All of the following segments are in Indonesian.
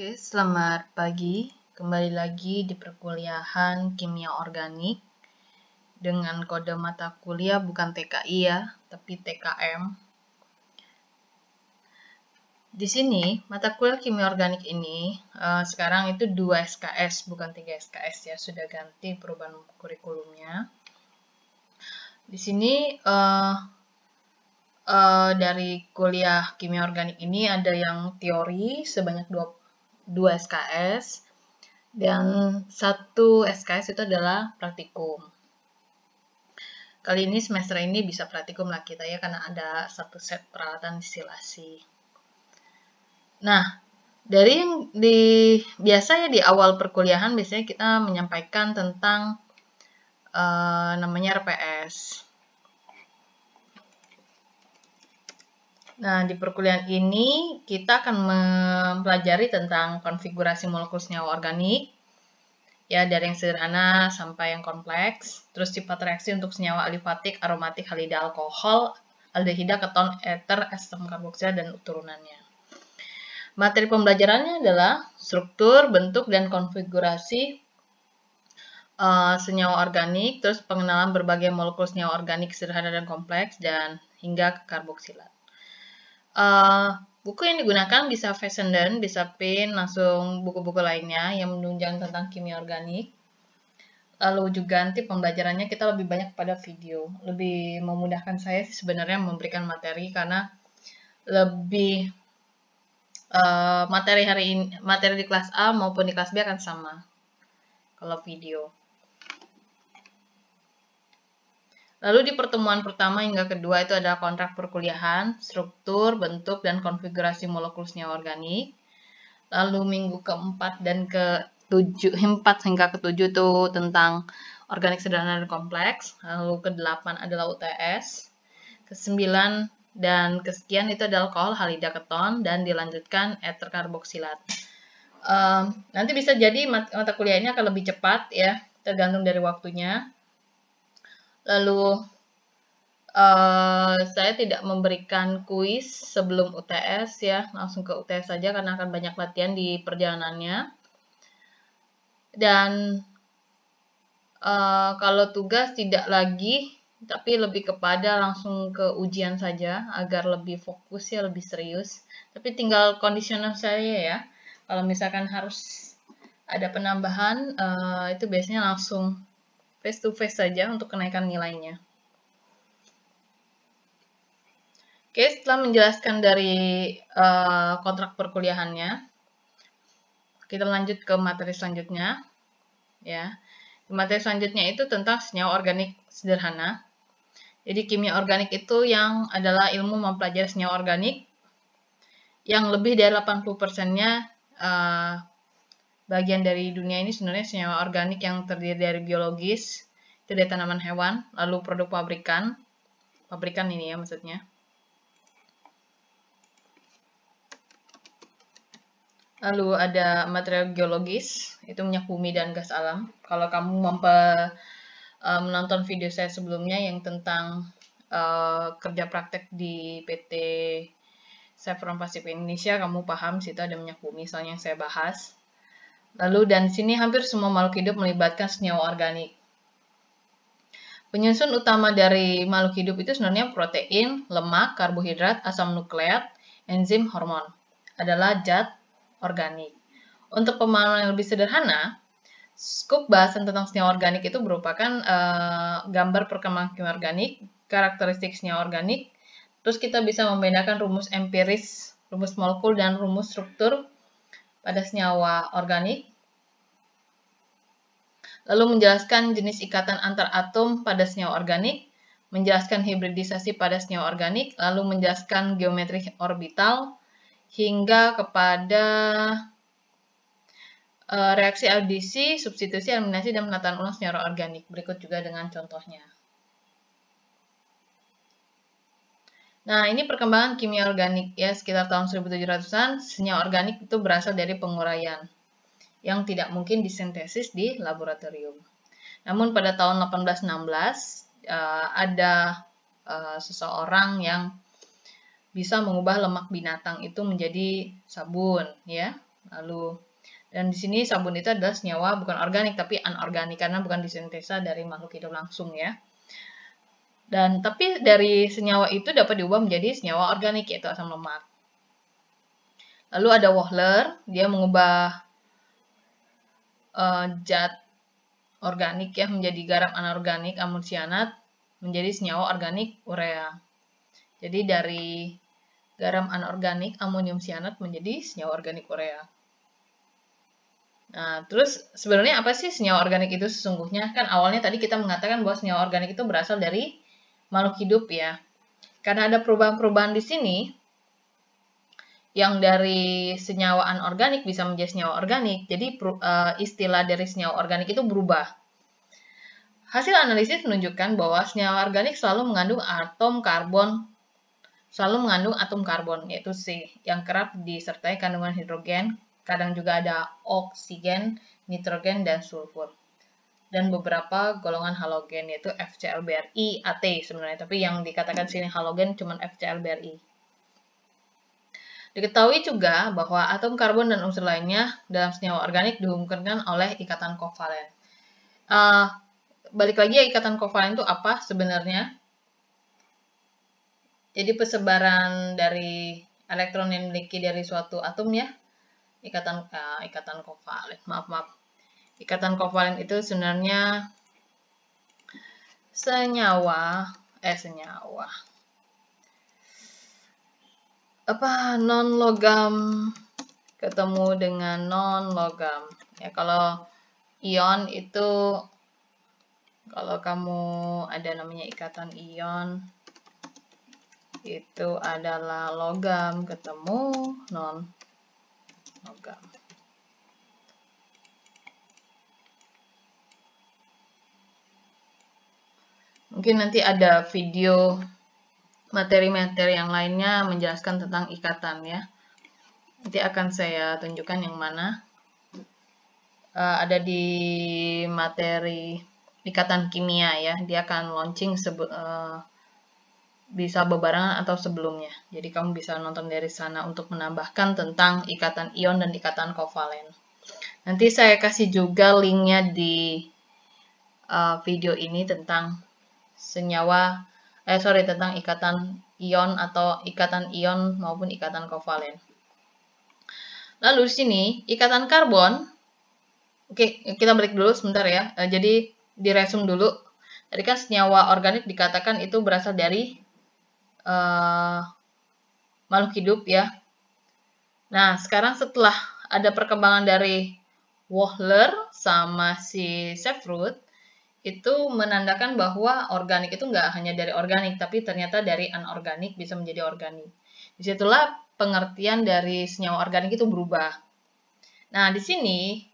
Oke, selamat pagi. Kembali lagi di perkuliahan kimia organik dengan kode mata kuliah bukan TKI ya, tapi TKM. Di sini, mata kuliah kimia organik ini uh, sekarang itu 2 SKS, bukan 3 SKS ya, sudah ganti perubahan kurikulumnya. Di sini, uh, uh, dari kuliah kimia organik ini ada yang teori sebanyak 20 2 SKS dan satu SKS itu adalah praktikum. Kali ini semester ini bisa praktikum lah kita ya karena ada satu set peralatan distilasi. Nah, dari yang di biasa ya di awal perkuliahan biasanya kita menyampaikan tentang uh, namanya RPS. Nah, di perkuliahan ini kita akan mempelajari tentang konfigurasi molekul senyawa organik, ya dari yang sederhana sampai yang kompleks, terus sifat reaksi untuk senyawa alifatik, aromatik, halida alkohol, aldehida, keton, ether, asam karboksil, dan turunannya. Materi pembelajarannya adalah struktur, bentuk, dan konfigurasi uh, senyawa organik, terus pengenalan berbagai molekul senyawa organik sederhana dan kompleks, dan hingga ke karboksilat. Eh, buku yang digunakan bisa Fessenden, bisa Pin, langsung buku-buku lainnya yang menunjang tentang kimia organik. Lalu juga nanti pembelajarannya kita lebih banyak pada video. Lebih memudahkan saya sih sebenarnya memberikan materi karena lebih uh, materi hari ini materi di kelas A maupun di kelas B akan sama kalau video. Lalu di pertemuan pertama hingga kedua itu ada kontrak perkuliahan, struktur, bentuk, dan konfigurasi molekul senyawa organik. Lalu minggu keempat dan ke tujuh, eh, empat hingga ketujuh itu tentang organik sederhana dan kompleks. Lalu ke delapan adalah UTS. Ke sembilan dan kesekian itu ada alkohol, halida keton, dan dilanjutkan eter karboksilat. Um, nanti bisa jadi mata kuliah ini akan lebih cepat ya, tergantung dari waktunya Lalu uh, saya tidak memberikan kuis sebelum UTS ya, langsung ke UTS saja karena akan banyak latihan di perjalanannya. Dan uh, kalau tugas tidak lagi, tapi lebih kepada langsung ke ujian saja agar lebih fokus ya, lebih serius. Tapi tinggal kondisional saya ya. Kalau misalkan harus ada penambahan, eh, itu biasanya langsung face to face saja untuk kenaikan nilainya. Oke, setelah menjelaskan dari uh, kontrak perkuliahannya, kita lanjut ke materi selanjutnya. Ya, materi selanjutnya itu tentang senyawa organik sederhana. Jadi kimia organik itu yang adalah ilmu mempelajari senyawa organik yang lebih dari 80%-nya uh, eh, bagian dari dunia ini sebenarnya senyawa organik yang terdiri dari biologis, itu dari tanaman hewan, lalu produk pabrikan, pabrikan ini ya maksudnya. Lalu ada material geologis, itu minyak bumi dan gas alam. Kalau kamu mampu eh, menonton video saya sebelumnya yang tentang uh, kerja praktek di PT Chevron Pacific Indonesia, kamu paham situ ada minyak bumi, soalnya yang saya bahas. Lalu dan sini hampir semua makhluk hidup melibatkan senyawa organik. Penyusun utama dari makhluk hidup itu sebenarnya protein, lemak, karbohidrat, asam nukleat, enzim, hormon. Adalah zat organik. Untuk pemahaman yang lebih sederhana, skup bahasan tentang senyawa organik itu merupakan uh, gambar perkembangan kimia organik, karakteristik senyawa organik, terus kita bisa membedakan rumus empiris, rumus molekul, dan rumus struktur pada senyawa organik, lalu menjelaskan jenis ikatan antar atom pada senyawa organik, menjelaskan hibridisasi pada senyawa organik, lalu menjelaskan geometri orbital, hingga kepada eh, reaksi audisi, substitusi, eliminasi, dan penataan ulang senyawa organik. Berikut juga dengan contohnya. Nah, ini perkembangan kimia organik ya sekitar tahun 1700-an, senyawa organik itu berasal dari penguraian yang tidak mungkin disintesis di laboratorium. Namun pada tahun 1816 eh, ada eh, seseorang yang bisa mengubah lemak binatang itu menjadi sabun ya. Lalu dan di sini sabun itu adalah senyawa bukan organik tapi anorganik karena bukan disintesa dari makhluk hidup langsung ya. Dan tapi dari senyawa itu dapat diubah menjadi senyawa organik yaitu asam lemak. Lalu ada Wohler, dia mengubah uh, organik ya menjadi garam anorganik amonsianat menjadi senyawa organik urea. Jadi dari garam anorganik amonium sianat menjadi senyawa organik urea. Nah, terus sebenarnya apa sih senyawa organik itu sesungguhnya? Kan awalnya tadi kita mengatakan bahwa senyawa organik itu berasal dari makhluk hidup ya. Karena ada perubahan-perubahan di sini, yang dari senyawa anorganik bisa menjadi senyawa organik. Jadi eh, istilah dari senyawa organik itu berubah. Hasil analisis menunjukkan bahwa senyawa organik selalu mengandung atom karbon, selalu mengandung atom karbon, yaitu C, yang kerap disertai kandungan hidrogen, kadang juga ada oksigen, nitrogen, dan sulfur dan beberapa golongan halogen yaitu FClBrI, AT sebenarnya, tapi yang dikatakan sini halogen cuma FClBrI. Diketahui juga bahwa atom karbon dan unsur lainnya dalam senyawa organik dihubungkan oleh ikatan kovalen. Uh, balik lagi ya ikatan kovalen itu apa sebenarnya? Jadi persebaran dari elektron yang dimiliki dari suatu atom ya, ikatan uh, ikatan kovalen. Maaf maaf ikatan kovalen itu sebenarnya senyawa eh senyawa apa non logam ketemu dengan non logam ya kalau ion itu kalau kamu ada namanya ikatan ion itu adalah logam ketemu non logam Mungkin nanti ada video materi-materi yang lainnya menjelaskan tentang ikatan ya. Nanti akan saya tunjukkan yang mana. Uh, ada di materi ikatan kimia ya, dia akan launching uh, bisa bebarengan atau sebelumnya. Jadi kamu bisa nonton dari sana untuk menambahkan tentang ikatan ion dan ikatan kovalen. Nanti saya kasih juga linknya di uh, video ini tentang senyawa eh sorry tentang ikatan ion atau ikatan ion maupun ikatan kovalen. Lalu di sini ikatan karbon, oke kita balik dulu sebentar ya. Eh, jadi diresum dulu. Tadi kan senyawa organik dikatakan itu berasal dari uh, makhluk hidup ya. Nah sekarang setelah ada perkembangan dari Wohler sama si Sefrut, itu menandakan bahwa organik itu nggak hanya dari organik, tapi ternyata dari anorganik bisa menjadi organik. Disitulah pengertian dari senyawa organik itu berubah. Nah, di sini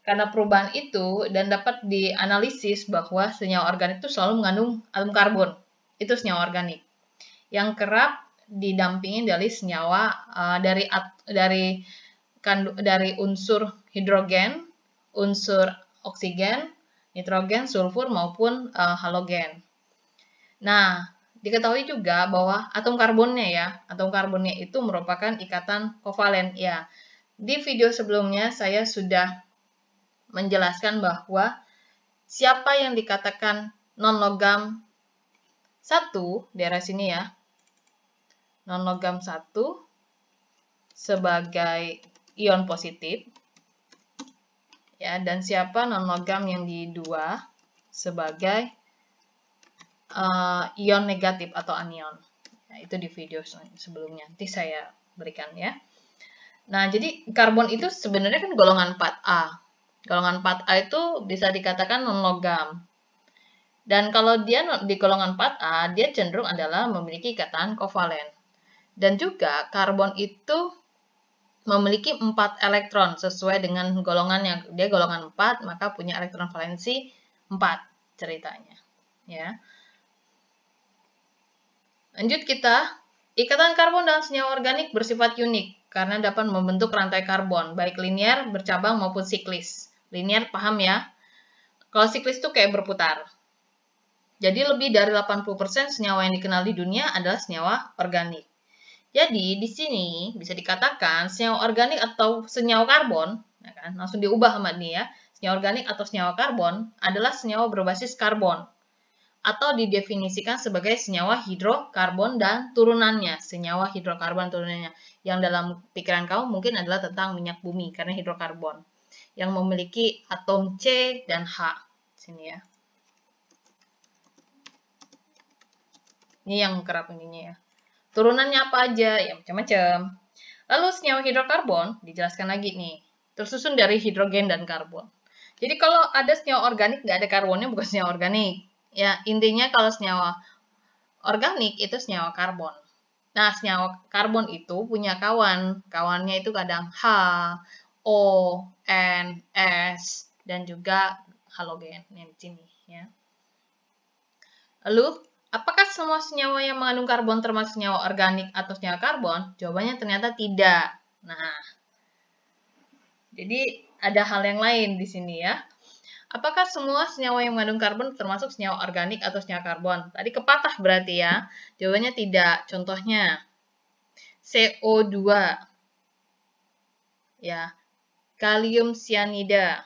karena perubahan itu dan dapat dianalisis bahwa senyawa organik itu selalu mengandung atom karbon. Itu senyawa organik. Yang kerap didampingi dari senyawa uh, dari dari kandu, dari unsur hidrogen, unsur oksigen, nitrogen, sulfur maupun e, halogen. Nah, diketahui juga bahwa atom karbonnya ya, atom karbonnya itu merupakan ikatan kovalen ya. Di video sebelumnya saya sudah menjelaskan bahwa siapa yang dikatakan non logam 1 daerah sini ya. Non logam 1 sebagai ion positif ya dan siapa non logam yang di dua sebagai uh, ion negatif atau anion. Nah, itu di video sebelumnya. Nanti saya berikan ya. Nah, jadi karbon itu sebenarnya kan golongan 4A. Golongan 4A itu bisa dikatakan non logam. Dan kalau dia di golongan 4A, dia cenderung adalah memiliki ikatan kovalen. Dan juga karbon itu memiliki 4 elektron sesuai dengan golongannya. Dia golongan 4, maka punya elektron valensi 4 ceritanya. Ya. Lanjut kita, ikatan karbon dan senyawa organik bersifat unik karena dapat membentuk rantai karbon, baik linier bercabang maupun siklis. linier paham ya? Kalau siklis itu kayak berputar. Jadi lebih dari 80% senyawa yang dikenal di dunia adalah senyawa organik. Jadi di sini bisa dikatakan senyawa organik atau senyawa karbon, ya kan? langsung diubah sama ini ya, senyawa organik atau senyawa karbon adalah senyawa berbasis karbon atau didefinisikan sebagai senyawa hidrokarbon dan turunannya, senyawa hidrokarbon turunannya yang dalam pikiran kamu mungkin adalah tentang minyak bumi karena hidrokarbon yang memiliki atom C dan H sini ya. Ini yang kerap ininya ya. Turunannya apa aja, ya macam-macam. Lalu senyawa hidrokarbon, dijelaskan lagi nih, tersusun dari hidrogen dan karbon. Jadi kalau ada senyawa organik, nggak ada karbonnya bukan senyawa organik. Ya, intinya kalau senyawa organik itu senyawa karbon. Nah, senyawa karbon itu punya kawan. Kawannya itu kadang H, O, N, S, dan juga halogen yang di sini. Ya. Lalu Apakah semua senyawa yang mengandung karbon termasuk senyawa organik atau senyawa karbon? Jawabannya ternyata tidak. Nah, jadi ada hal yang lain di sini ya. Apakah semua senyawa yang mengandung karbon termasuk senyawa organik atau senyawa karbon? Tadi kepatah berarti ya. Jawabannya tidak. Contohnya CO2. Ya. Kalium cyanida,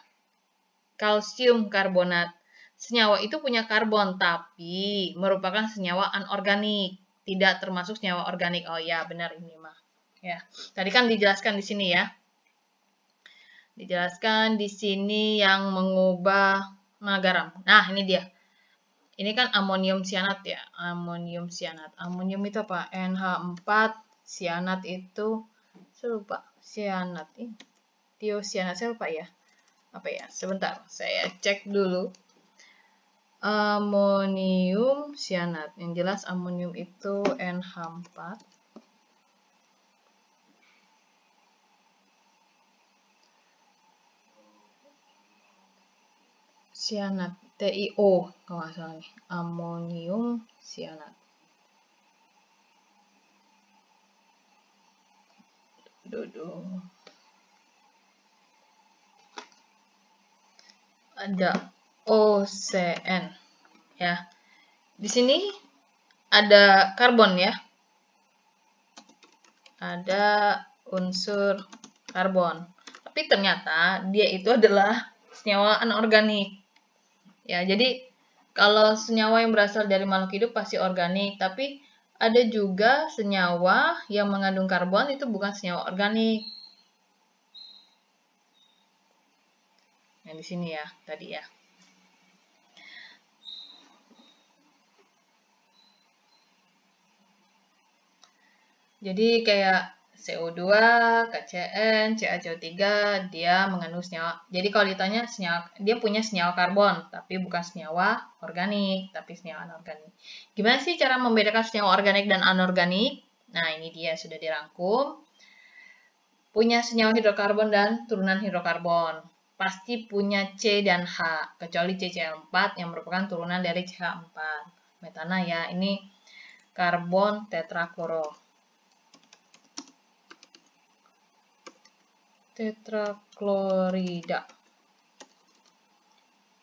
Kalsium karbonat senyawa itu punya karbon, tapi merupakan senyawa anorganik, tidak termasuk senyawa organik. Oh ya, benar ini mah. Ya, tadi kan dijelaskan di sini ya. Dijelaskan di sini yang mengubah nah, garam. Nah, ini dia. Ini kan amonium sianat ya, amonium sianat. Amonium itu apa? NH4, sianat itu saya lupa. Sianat ini. Eh, tiosianat saya lupa ya. Apa ya? Sebentar, saya cek dulu amonium sianat. Yang jelas amonium itu NH4. Sianat, TiO kalau nggak salah nih. Amonium sianat. Dodo. Ada OCN ya. Di sini ada karbon ya. Ada unsur karbon. Tapi ternyata dia itu adalah senyawa anorganik. Ya, jadi kalau senyawa yang berasal dari makhluk hidup pasti organik, tapi ada juga senyawa yang mengandung karbon itu bukan senyawa organik. Yang di sini ya, tadi ya. Jadi kayak CO2, KCN, CaCO3 dia mengandung senyawa. Jadi kalau ditanya senyawa, dia punya senyawa karbon, tapi bukan senyawa organik, tapi senyawa anorganik. Gimana sih cara membedakan senyawa organik dan anorganik? Nah, ini dia sudah dirangkum. Punya senyawa hidrokarbon dan turunan hidrokarbon. Pasti punya C dan H, kecuali CCl4 yang merupakan turunan dari CH4. Metana ya, ini karbon tetrakloro tetraklorida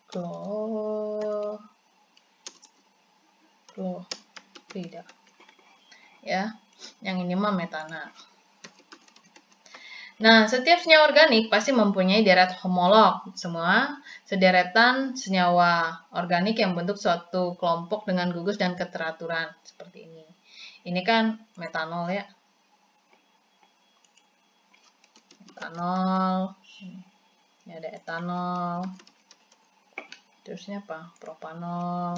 Klo... klorida ya yang ini mah metana Nah, setiap senyawa organik pasti mempunyai deret homolog. Semua sederetan senyawa organik yang bentuk suatu kelompok dengan gugus dan keteraturan. Seperti ini. Ini kan metanol ya. etanol ini ada etanol terusnya apa propanol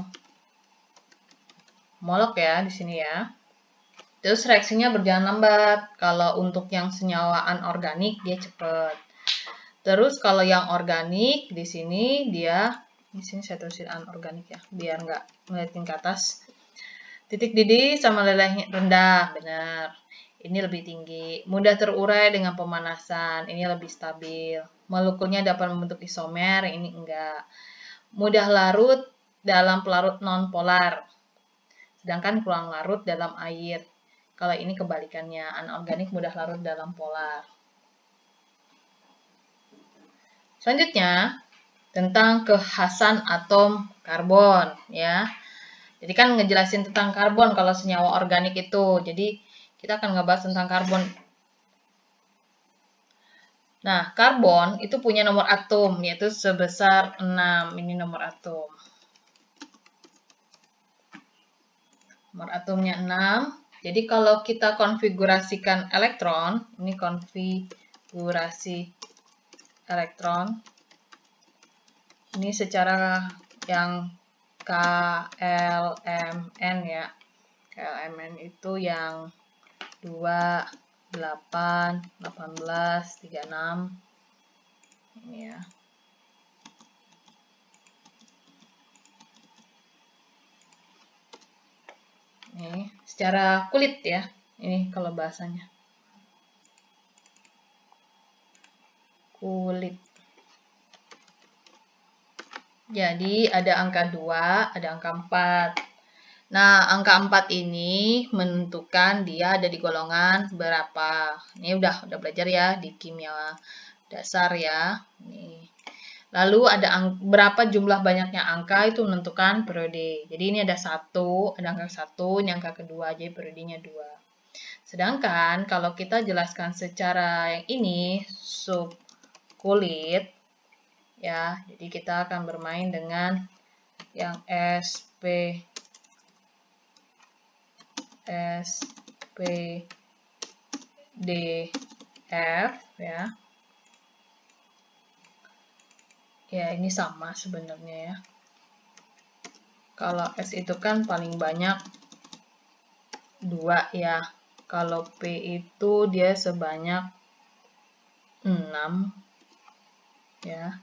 molok ya di sini ya terus reaksinya berjalan lambat kalau untuk yang senyawaan organik dia cepet. terus kalau yang organik di sini dia di sini saya tulisin anorganik ya biar nggak melihat ke atas titik didih sama lelehnya rendah benar ini lebih tinggi. Mudah terurai dengan pemanasan, ini lebih stabil. Molekulnya dapat membentuk isomer, ini enggak. Mudah larut dalam pelarut non polar. sedangkan kurang larut dalam air. Kalau ini kebalikannya, anorganik mudah larut dalam polar. Selanjutnya, tentang kehasan atom karbon. ya. Jadi kan ngejelasin tentang karbon kalau senyawa organik itu. Jadi, kita akan ngebahas tentang karbon. Nah, karbon itu punya nomor atom, yaitu sebesar 6. Ini nomor atom. Nomor atomnya 6. Jadi kalau kita konfigurasikan elektron, ini konfigurasi elektron, ini secara yang KLMN ya, KLMN itu yang 2, 8, 18, 36. Ini ya. Ini secara kulit ya. Ini kalau bahasanya. Kulit. Jadi ada angka 2, ada angka 4. Nah, angka 4 ini menentukan dia ada di golongan berapa. Ini udah udah belajar ya di kimia dasar ya. Nih. Lalu ada berapa jumlah banyaknya angka itu menentukan periode. Jadi ini ada satu, ada angka satu, ini angka kedua, aja periodenya dua. Sedangkan kalau kita jelaskan secara yang ini sub kulit ya. Jadi kita akan bermain dengan yang SP S P D F ya ya ini sama sebenarnya ya kalau S itu kan paling banyak dua ya kalau P itu dia sebanyak 6 ya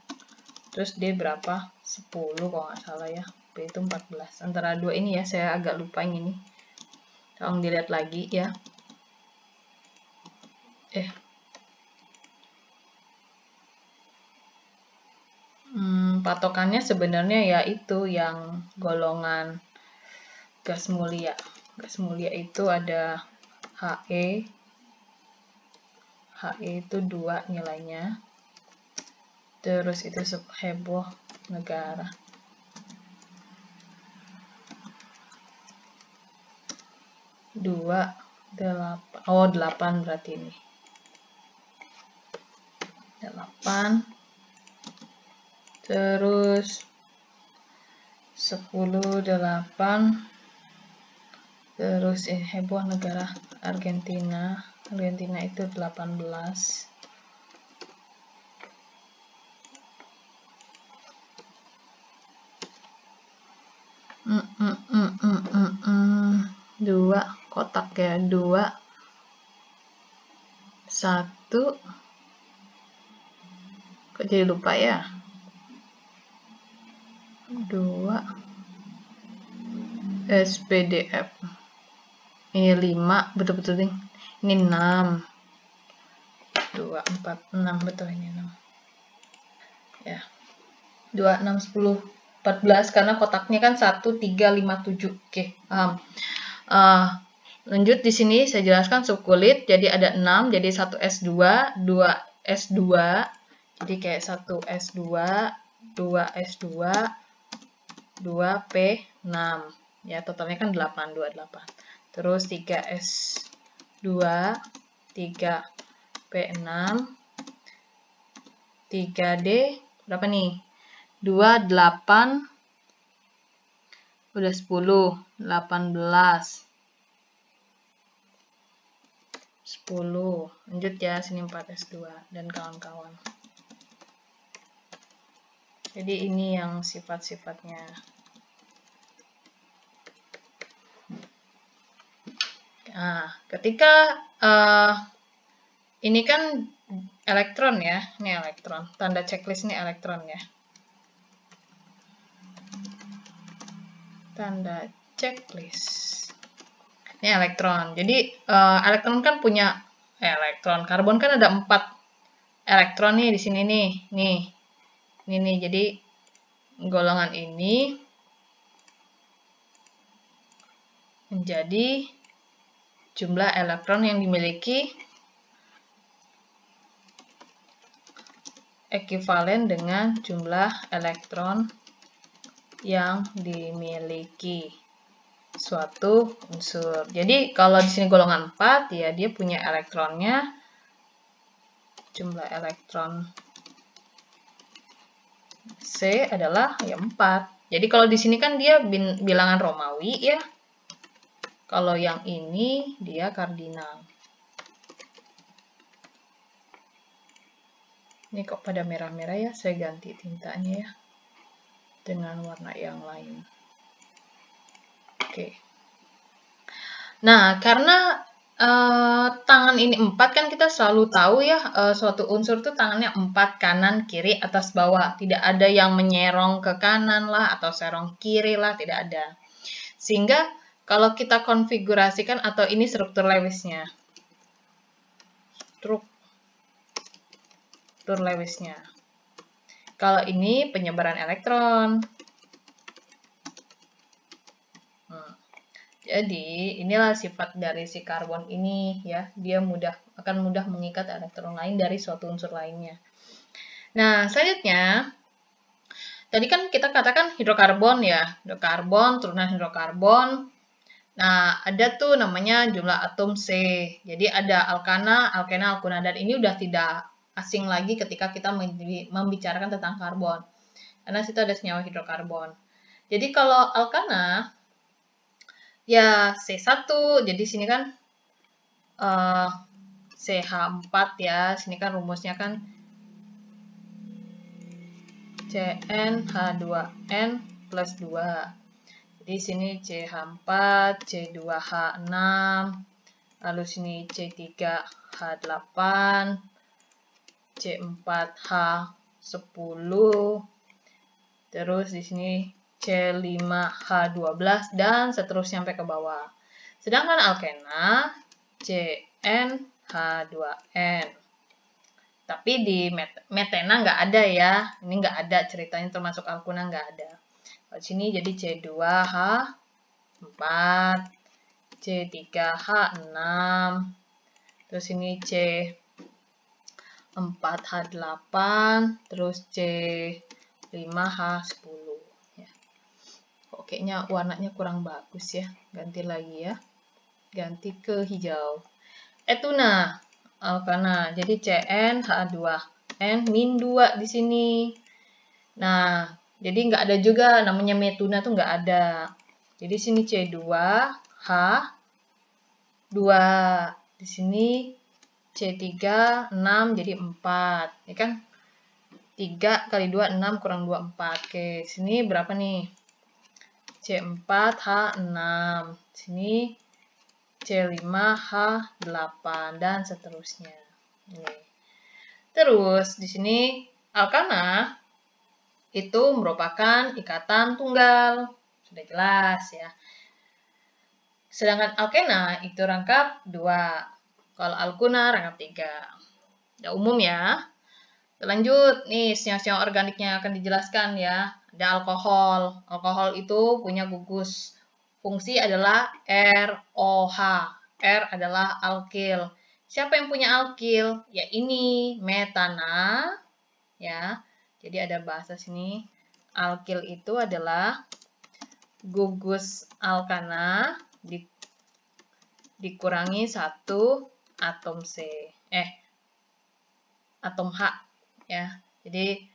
terus D berapa 10 kalau nggak salah ya P itu 14 antara dua ini ya saya agak lupa yang ini Tolong dilihat lagi ya. Eh. Hmm, patokannya sebenarnya ya itu yang golongan gas mulia. Gas mulia itu ada HE. HE itu dua nilainya. Terus itu heboh negara. 2, 8. Oh, 8 berarti ini. 8. Terus 10, 8. Terus ini heboh negara Argentina. Argentina itu 18. Mm -mm -mm oke dua satu kok jadi lupa ya dua SPDF ini lima betul-betul nih, ini enam dua empat enam betul ini 6 ya enam sepuluh empat belas karena kotaknya kan satu tiga lima tujuh Oke, okay, Um, uh, eh, Lanjut di sini saya jelaskan subkulit. Jadi ada 6, jadi 1 S2, 2 S2. Jadi kayak 1 S2, 2 S2, 2 P6. Ya, totalnya kan 8, 2, 8. Terus 3 S2, 3 P6, 3D, berapa nih? 2, 8, udah 10, 18, 10 lanjut ya sini 4S2 dan kawan-kawan jadi ini yang sifat-sifatnya nah ketika uh, ini kan elektron ya ini elektron tanda checklist ini elektron ya tanda checklist ini elektron. Jadi uh, elektron kan punya eh, elektron. Karbon kan ada empat elektron nih di sini nih. Nih. Ini nih. Jadi golongan ini menjadi jumlah elektron yang dimiliki ekuivalen dengan jumlah elektron yang dimiliki suatu unsur. Jadi kalau di sini golongan 4 ya dia punya elektronnya jumlah elektron C adalah ya 4. Jadi kalau di sini kan dia bin, bilangan Romawi ya. Kalau yang ini dia kardinal. Ini kok pada merah-merah ya, saya ganti tintanya ya dengan warna yang lain. Oke. Nah, karena uh, tangan ini empat kan kita selalu tahu ya uh, suatu unsur itu tangannya empat kanan kiri atas bawah tidak ada yang menyerong ke kanan lah atau serong kiri lah tidak ada sehingga kalau kita konfigurasikan atau ini struktur Lewisnya struktur Lewisnya kalau ini penyebaran elektron Jadi, inilah sifat dari si karbon ini ya, dia mudah akan mudah mengikat elektron lain dari suatu unsur lainnya. Nah, selanjutnya tadi kan kita katakan hidrokarbon ya, hidrokarbon, turunan hidrokarbon. Nah, ada tuh namanya jumlah atom C. Jadi ada alkana, alkena, alkuna dan ini udah tidak asing lagi ketika kita membicarakan tentang karbon. Karena situ ada senyawa hidrokarbon. Jadi kalau alkana ya C1 jadi sini kan uh, eh, CH4 ya sini kan rumusnya kan CN h 2 n plus 2 jadi sini CH4 C2H6 lalu sini C3H8 C4H10 terus di sini C5H12 dan seterusnya sampai ke bawah. Sedangkan alkena CnH2n. Tapi di met metena nggak ada ya. Ini nggak ada ceritanya termasuk alkuna nggak ada. Di sini jadi C2H4, C3H6, terus ini C 4H8, terus C5H10 kayaknya warnanya kurang bagus ya ganti lagi ya ganti ke hijau etuna eh, alkana jadi CN h 2 N min 2 di sini nah jadi nggak ada juga namanya metuna tuh nggak ada jadi sini C2 H 2 di sini C3 6 jadi 4 ya kan 3 kali 2 6 kurang 2 4 oke sini berapa nih C4H6, sini C5H8 dan seterusnya. Ini. Terus di sini alkana itu merupakan ikatan tunggal. Sudah jelas ya. Sedangkan alkena itu rangkap 2. Kalau alkuna rangkap 3. Sudah ya, umum ya. Lanjut, nih senyawa-senyawa organiknya akan dijelaskan ya. Ada alkohol. Alkohol itu punya gugus. Fungsi adalah ROH. R adalah alkil. Siapa yang punya alkil? Ya ini, metana. Ya, jadi ada bahasa sini. Alkil itu adalah gugus alkana di, dikurangi satu atom C. Eh, atom H. Ya, jadi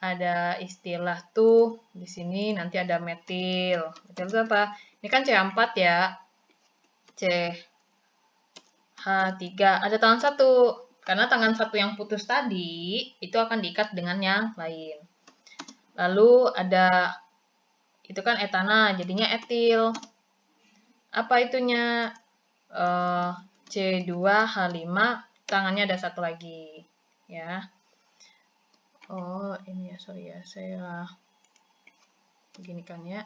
ada istilah tuh di sini nanti ada metil. Metil itu apa? Ini kan C4 ya. c h 3 Ada tangan satu. Karena tangan satu yang putus tadi itu akan diikat dengan yang lain. Lalu ada itu kan etana, jadinya etil. Apa itunya? Eh, C2H5 tangannya ada satu lagi ya. Oh, ini ya, sorry ya, saya beginikan ya.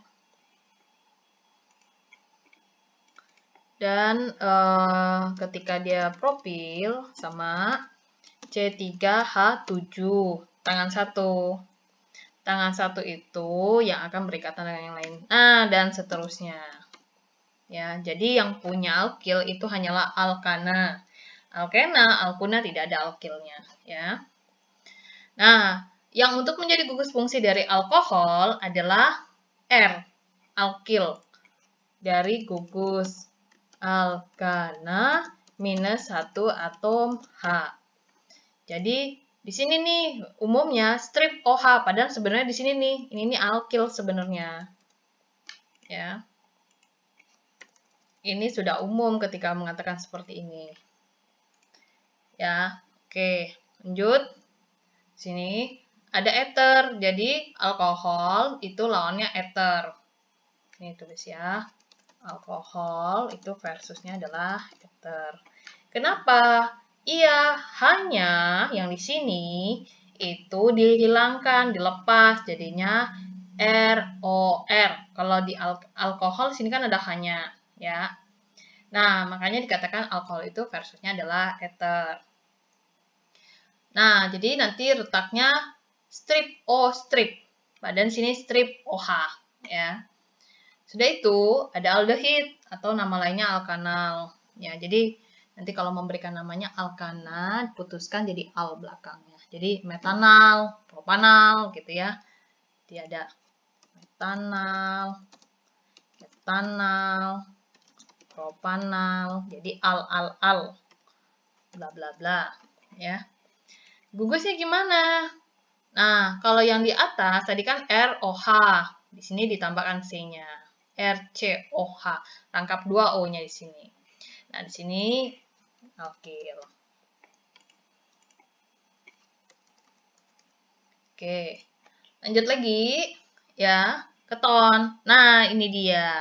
Dan uh, ketika dia profil sama C3H7, tangan satu. Tangan satu itu yang akan berikatan dengan yang lain. Nah, dan seterusnya. Ya, jadi yang punya alkil itu hanyalah alkana. Alkena, alkuna tidak ada alkilnya, ya. Nah, yang untuk menjadi gugus fungsi dari alkohol adalah R, alkil. Dari gugus alkana minus 1 atom H. Jadi, di sini nih umumnya strip OH, padahal sebenarnya di sini nih, ini nih alkil sebenarnya. Ya. Ini sudah umum ketika mengatakan seperti ini. Ya, oke. Lanjut. Sini ada ether jadi alkohol itu lawannya ether Ini tulis ya, alkohol itu versusnya adalah ether Kenapa? Iya, hanya yang di sini itu dihilangkan, dilepas, jadinya ROR. Kalau di al alkohol sini kan ada hanya, ya. Nah, makanya dikatakan alkohol itu versusnya adalah ether Nah, jadi nanti retaknya strip O strip. Badan sini strip OH ya. Sudah itu ada aldehid atau nama lainnya alkanal. Ya, jadi nanti kalau memberikan namanya alkana putuskan jadi al belakangnya. Jadi metanal, propanal gitu ya. Jadi ada metanal, metanal, propanal, jadi al al al bla bla bla ya. Gugusnya gimana? Nah, kalau yang di atas tadi kan ROH. Di sini ditambahkan C-nya. RCOH. Rangkap 2 O-nya di sini. Nah, di sini alkil. Oke. Lanjut lagi ya, keton. Nah, ini dia.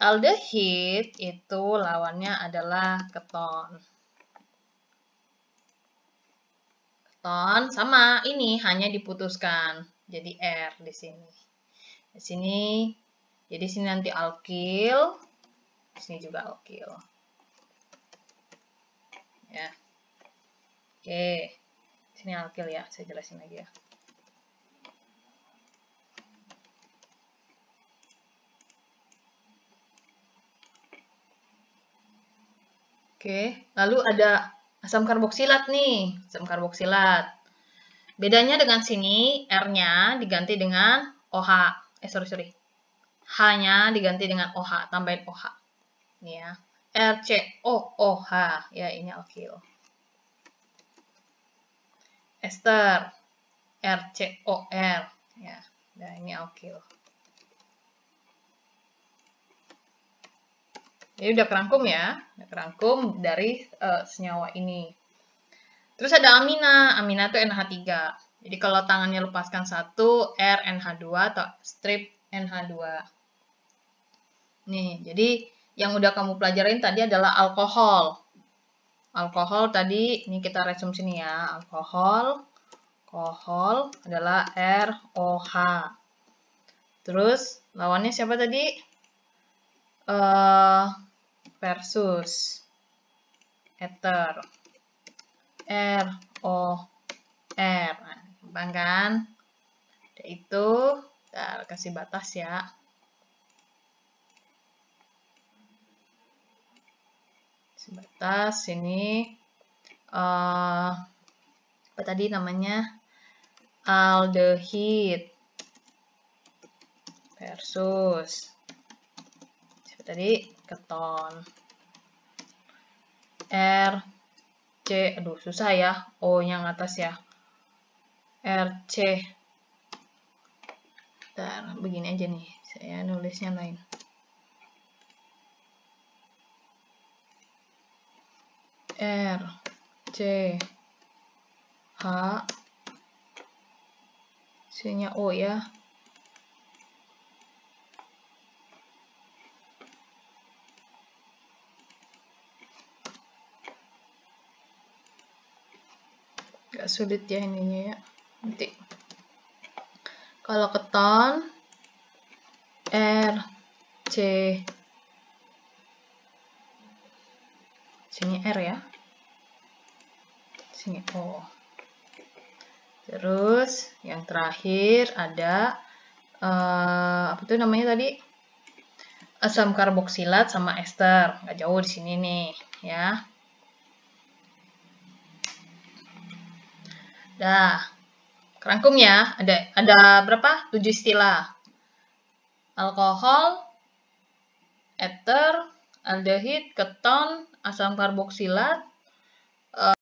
Aldehid itu lawannya adalah keton. ton sama ini hanya diputuskan jadi R di sini. Di sini jadi sini nanti alkil, di sini juga alkil. Ya. Oke. Di sini alkil ya, saya jelasin lagi ya. Oke, lalu ada asam karboksilat nih, asam karboksilat. Bedanya dengan sini, R-nya diganti dengan OH. Eh, sorry, sorry. H-nya diganti dengan OH, tambahin OH. Ini ya. RCOOH, ya ini alkil. Ester, RCOR, ya. Nah, ini alkil. Ini udah kerangkum ya, udah kerangkum dari uh, senyawa ini. Terus ada amina, amina itu NH3. Jadi kalau tangannya lepaskan satu, R NH2 atau strip NH2. Nih, jadi yang udah kamu pelajarin tadi adalah alkohol. Alkohol tadi, ini kita resum sini ya, alkohol. Alkohol adalah ROH. Terus lawannya siapa tadi? Uh, versus ether R er, O R er. nah, kan Dan itu kita kasih batas ya batas ini uh, apa tadi namanya aldehid versus seperti tadi keton R C aduh susah ya O yang atas ya R C Bentar, begini aja nih saya nulisnya lain R C H C nya O ya sulit ya ininya ya nanti kalau keton R C sini R ya sini O terus yang terakhir ada uh, apa tuh namanya tadi asam karboksilat sama ester nggak jauh di sini nih ya Dah. Kerangkum ya. Ada ada berapa? 7 istilah. Alkohol, ether, aldehid, keton, asam karboksilat,